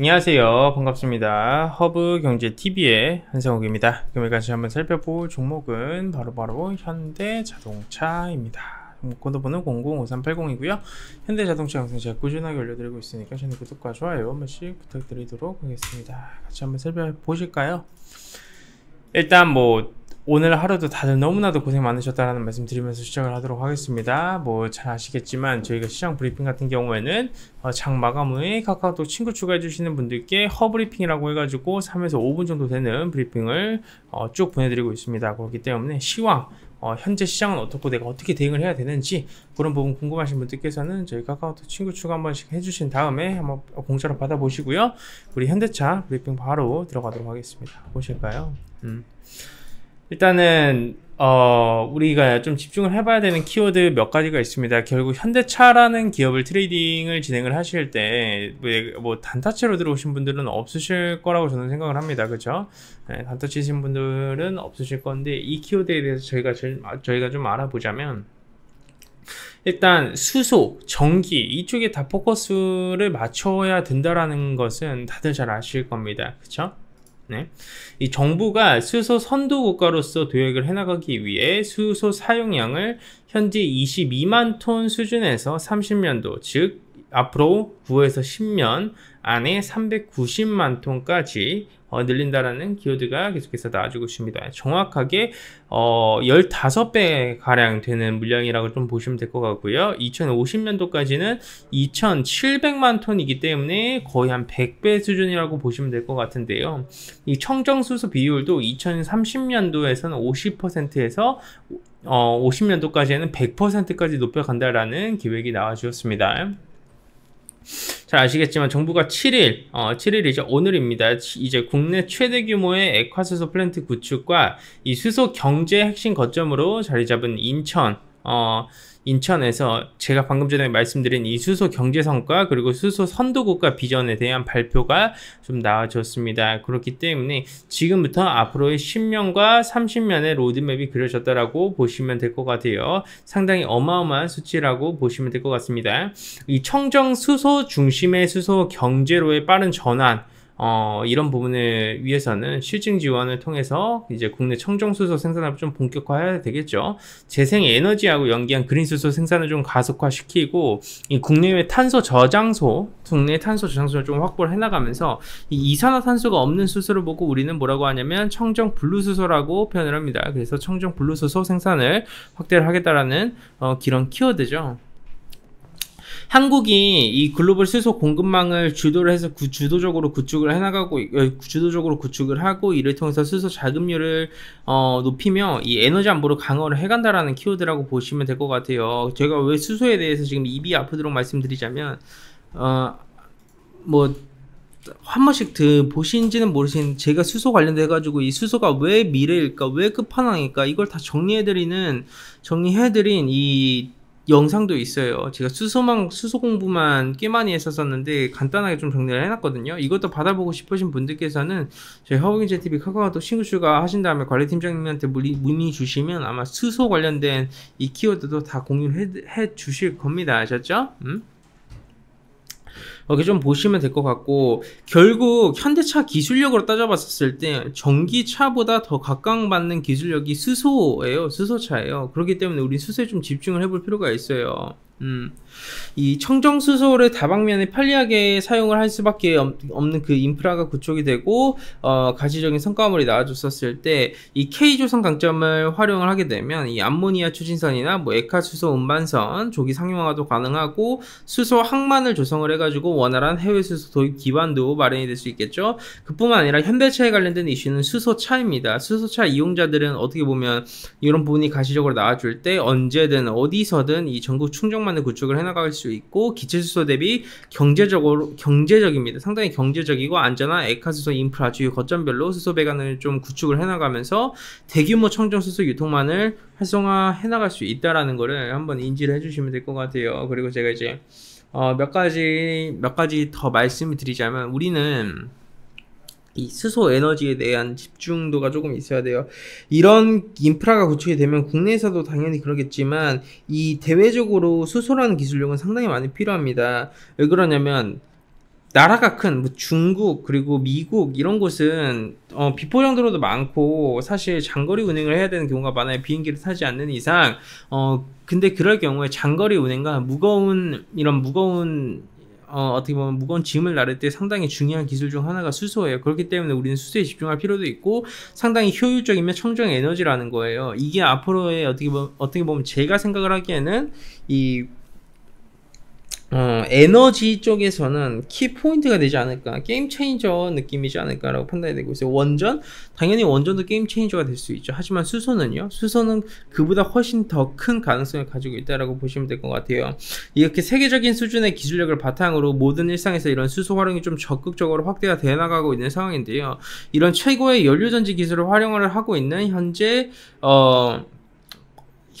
안녕하세요 반갑습니다 허브경제TV의 한성욱입니다 금일까지 한번 살펴볼 종목은 바로바로 바로 현대자동차입니다 코드번호 005380이고요. 현대자동차 영상 제가 꾸준하게 올려드리고 있으니까 채널 구독과 좋아요 한 번씩 부탁드리도록 하겠습니다. 같이 한번 살펴보실까요? 일단 뭐 오늘 하루도 다들 너무나도 고생 많으셨다라는 말씀 드리면서 시작을 하도록 하겠습니다. 뭐 잘 아시겠지만 저희가 시장 브리핑 같은 경우에는 어, 장 마감 후에 카카오톡 친구 추가해주시는 분들께 허브리핑이라고 해가지고 3에서 5분 정도 되는 브리핑을 어, 쭉 보내드리고 있습니다. 그렇기 때문에 시황, 어, 현재 시장은 어떻고 내가 어떻게 대응을 해야 되는지 그런 부분 궁금하신 분들께서는 저희 카카오톡 친구 추가 한 번씩 해주신 다음에 한번 공짜로 받아보시고요. 우리 현대차 브리핑 바로 들어가도록 하겠습니다. 보실까요? 음. 일단은 어, 우리가 좀 집중을 해봐야 되는 키워드 몇 가지가 있습니다. 결국 현대차라는 기업을 트레이딩을 진행을 하실 때, 뭐, 단타치로 들어오신 분들은 없으실 거라고 저는 생각을 합니다. 그죠? 네, 단타치신 분들은 없으실 건데, 이 키워드에 대해서 저희가, 아, 저희가 좀 알아보자면, 일단 수소, 전기 이쪽에 다 포커스를 맞춰야 된다라는 것은 다들 잘 아실 겁니다. 그렇 네. 이 정부가 수소 선도 국가로서 도약을 해나가기 위해 수소 사용량을 현재 22만 톤 수준에서 30년도 즉 앞으로 9에서 10년 안에 390만 톤까지 어, 늘린다라는 키워드가 계속해서 나와주고 있습니다. 정확하게 어, 15배 가량 되는 물량이라고 좀 보시면 될 것 같고요. 2050년도까지는 2,700만 톤이기 때문에 거의 한 100배 수준이라고 보시면 될 것 같은데요. 이 청정수소 비율도 2030년도에서는 50%에서 어, 50년도까지는 100%까지 높여간다라는 계획이 나와주었습니다. 잘 아시겠지만 정부가 7일, 어, 7일이죠. 오늘입니다. 이제 국내 최대 규모의 액화수소 플랜트 구축과 이 수소 경제 핵심 거점으로 자리 잡은 인천 어, 인천에서 제가 방금 전에 말씀드린 이 수소 경제 성과 그리고 수소 선도 국가 비전에 대한 발표가 좀 나와졌습니다. 그렇기 때문에 지금부터 앞으로의 10년과 30년의 로드맵이 그려졌다라고 보시면 될 것 같아요. 상당히 어마어마한 수치라고 보시면 될 것 같습니다. 이 청정 수소 중심의 수소 경제로의 빠른 전환 어, 이런 부분을 위해서는 실증 지원을 통해서 이제 국내 청정수소 생산을좀 본격화해야 되겠죠. 재생에너지하고 연계한 그린수소 생산을 좀 가속화시키고 이 국내외 탄소 저장소, 국내 탄소 저장소를 좀 확보를 해나가면서 이 이산화탄소가 없는 수소를 보고 우리는 뭐라고 하냐면 청정 블루수소라고 표현을 합니다. 그래서 청정 블루수소 생산을 확대를 하겠다라는 어, 기런 키워드죠. 한국이 이 글로벌 수소 공급망을 주도를 해서 구, 주도적으로 구축을 해나가고 어, 주도적으로 구축을 하고 이를 통해서 수소 자금률을 어, 높이며 이 에너지 안보를 강화를 해간다라는 키워드라고 보시면 될 것 같아요. 제가 왜 수소에 대해서 지금 입이 아프도록 말씀드리자면 어, 뭐, 한 번씩 드, 보신지는 모르시는 제가 수소 관련돼가지고 이 수소가 왜 미래일까, 왜 끝판왕일까, 이걸 다 정리해드리는, 정리해드린 이 영상도 있어요. 제가 수소만 수소 공부만 꽤 많이 했었었는데 간단하게 좀 정리를 해놨거든요. 이것도 받아보고 싶으신 분들께서는 저희 허브경제 TV 카카오톡 친구 추가하신 다음에 관리 팀장님한테 문의 주시면 아마 수소 관련된 이 키워드도 다공유해 주실 겁니다. 아셨죠? 음? 이렇게 좀 보시면 될 것 같고 결국 현대차 기술력으로 따져봤을 때 전기차보다 더 각광받는 기술력이 수소예요 수소차예요 그렇기 때문에 우리 수소에 좀 집중을 해볼 필요가 있어요 음, 이 청정수소를 다방면에 편리하게 사용을 할 수밖에 없는 그 인프라가 구축이 되고 어, 가시적인 성과물이 나와줬었을 때 이 K조선 강점을 활용을 하게 되면 이 암모니아 추진선이나 뭐 액화수소 운반선, 조기 상용화도 가능하고 수소 항만을 조성을 해가지고 원활한 해외 수소 도입 기반도 마련이 될 수 있겠죠. 그뿐만 아니라 현대차에 관련된 이슈는 수소차입니다. 수소차 이용자들은 어떻게 보면 이런 부분이 가시적으로 나와줄 때 언제든 어디서든 이 전국 충전만 만에 구축을 해나갈 수 있고 기체수소 대비 경제적으로 경제적입니다. 상당히 경제적이고 안전한 액화수소 인프라 주요 거점별로 수소 배관을 좀 구축을 해나가면서 대규모 청정수소 유통만을 활성화해 나갈 수 있다라는 거를 한번 인지를 해주시면 될 것 같아요. 그리고 제가 이제 어몇 가지 몇 가지 더 말씀을 드리자면 우리는 이 수소 에너지에 대한 집중도가 조금 있어야 돼요. 이런 인프라가 구축이 되면 국내에서도 당연히 그러겠지만 이 대외적으로 수소라는 기술력은 상당히 많이 필요합니다. 왜 그러냐면 나라가 큰뭐 중국 그리고 미국 이런 곳은 어, 비포장도로도 많고 사실 장거리 운행을 해야 되는 경우가 많아요. 비행기를 타지 않는 이상 어 근데 그럴 경우에 장거리 운행과 무거운 이런 무거운 어, 어떻게 보면 무거운 짐을 나를 때 상당히 중요한 기술 중 하나가 수소예요. 그렇기 때문에 우리는 수소에 집중할 필요도 있고 상당히 효율적이며 청정 에너지라는 거예요. 이게 앞으로의 어떻게 보면, 어떻게 보면 제가 생각을 하기에는 이 어, 에너지 쪽에서는 키포인트가 되지 않을까 게임 체인저 느낌이지 않을까라고 판단이 되고 있어요 원전? 당연히 원전도 게임 체인저가 될 수 있죠 하지만 수소는요 수소는 그보다 훨씬 더 큰 가능성을 가지고 있다라고 보시면 될 것 같아요 이렇게 세계적인 수준의 기술력을 바탕으로 모든 일상에서 이런 수소 활용이 좀 적극적으로 확대가 되어 나가고 있는 상황인데요 이런 최고의 연료전지 기술을 활용을 하고 있는 현재 어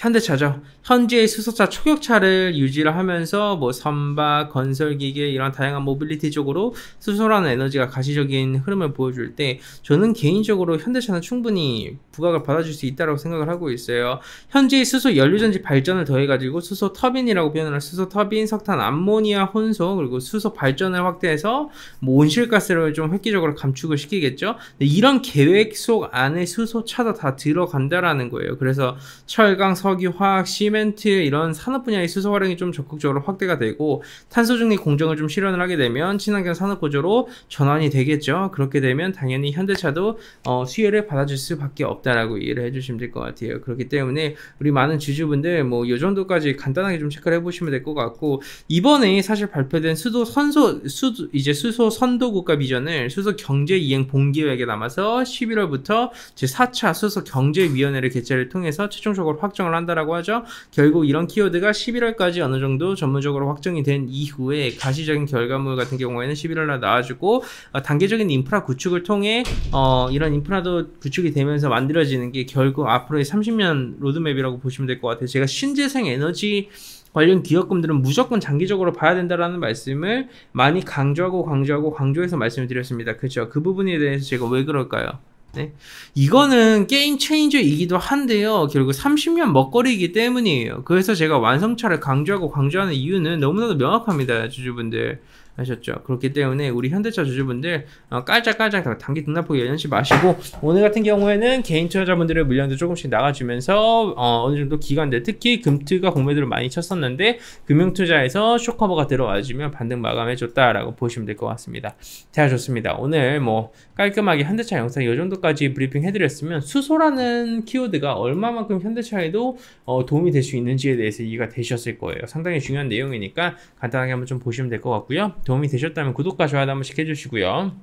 현대차죠. 현지의 수소차 초격차를 유지를 하면서 뭐 선박, 건설기계 이런 다양한 모빌리티 쪽으로 수소라는 에너지가 가시적인 흐름을 보여줄 때 저는 개인적으로 현대차는 충분히 부각을 받아줄 수 있다고 생각을 하고 있어요. 현지의 수소 연료전지 발전을 더해가지고 수소 터빈이라고 표현을 수소 터빈, 석탄, 암모니아 혼소 그리고 수소 발전을 확대해서 뭐 온실가스를 좀 획기적으로 감축을 시키겠죠. 이런 계획 속 안에 수소차도 다 들어간다라는 거예요. 그래서 철강, 서 석유, 화학, 시멘트 이런 산업 분야의 수소 활용이 좀 적극적으로 확대가 되고 탄소 중립 공정을 좀 실현을 하게 되면 친환경 산업 구조로 전환이 되겠죠. 그렇게 되면 당연히 현대차도 어, 수혜를 받아줄 수밖에 없다라고 이해를 해주시면 될 것 같아요. 그렇기 때문에 우리 많은 지주분들뭐요 정도까지 간단하게 좀 체크를 해보시면 될 것 같고 이번에 사실 발표된 수도 선소 수도 이제 수소 선도 국가 비전을 수소 경제 이행 본계획에 남아서 11월부터 제 4차 수소 경제 위원회를 개최를 통해서 최종적으로 확정을 한. 한다라고 하죠. 결국 이런 키워드가 11월까지 어느 정도 전문적으로 확정이 된 이후에 가시적인 결과물 같은 경우에는 11월 날 나와주고 어, 단계적인 인프라 구축을 통해 어, 이런 인프라도 구축이 되면서 만들어지는 게 결국 앞으로의 30년 로드맵이라고 보시면 될 것 같아요. 제가 신재생 에너지 관련 기업금들은 무조건 장기적으로 봐야 된다라는 말씀을 많이 강조하고 강조하고 강조해서 말씀을 드렸습니다. 그렇죠? 그 부분에 대해서 제가 왜 그럴까요? 네? 이거는 게임 체인저이기도 한데요. 결국 30년 먹거리이기 때문이에요. 그래서 제가 완성차를 강조하고 강조하는 이유는 너무나도 명확합니다. 주주분들. 하셨죠. 그렇기 때문에 우리 현대차 주주분들 어, 깔짝깔짝 단기 등락폭 연연치 마시고 오늘 같은 경우에는 개인 투자자분들의 물량도 조금씩 나가주면서 어, 어느 정도 기간대 특히 금투가 공매도를 많이 쳤었는데 금융 투자에서 쇼커버가 들어와주면 반등 마감해줬다라고 보시면 될 것 같습니다. 대화 좋습니다. 오늘 뭐 깔끔하게 현대차 영상 이 정도까지 브리핑 해드렸으면 수소라는 키워드가 얼마만큼 현대차에도 어, 도움이 될 수 있는지에 대해서 이해가 되셨을 거예요. 상당히 중요한 내용이니까 간단하게 한번 좀 보시면 될 것 같고요. 도움이 되셨다면 구독과 좋아요 한 번씩 해주시고요.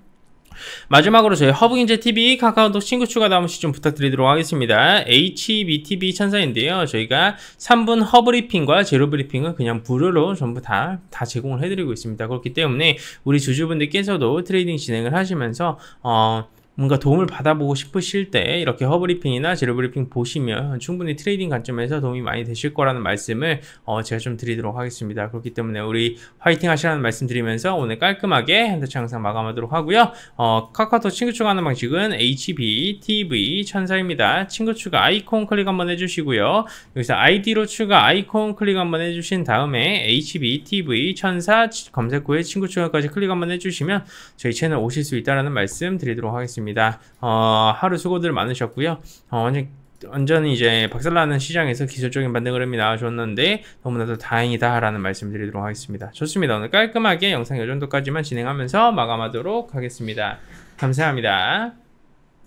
마지막으로 저희 허브경제TV 카카오톡 친구 추가도 한 번씩 좀 부탁드리도록 하겠습니다. HBTV 천사인데요. 저희가 3분 허브리핑과 제로브리핑은 그냥 무료로 전부 다, 다 제공을 해드리고 있습니다. 그렇기 때문에 우리 주주분들께서도 트레이딩 진행을 하시면서 어, 뭔가 도움을 받아보고 싶으실 때 이렇게 허브리핑이나 제로브리핑 보시면 충분히 트레이딩 관점에서 도움이 많이 되실 거라는 말씀을 어 제가 좀 드리도록 하겠습니다. 그렇기 때문에 우리 화이팅 하시라는 말씀 드리면서 오늘 깔끔하게 핸드 창상 마감하도록 하고요. 어 카카오톡 친구 추가하는 방식은 HBTV 천사입니다. 친구 추가 아이콘 클릭 한번 해주시고요. 여기서 아이디로 추가 아이콘 클릭 한번 해주신 다음에 HBTV 천사 검색 후에 친구 추가까지 클릭 한번 해주시면 저희 채널 오실 수 있다는 말씀 드리도록 하겠습니다. 있습니다. 어, 하루 수고들 많으셨고요. 어, 완전 완전히 이제 박살나는 시장에서 기술적인 반등 흐름이 나와줬는데 너무나도 다행이다라는 말씀 드리도록 하겠습니다. 좋습니다. 오늘 깔끔하게 영상 요 정도까지만 진행하면서 마감하도록 하겠습니다. 감사합니다.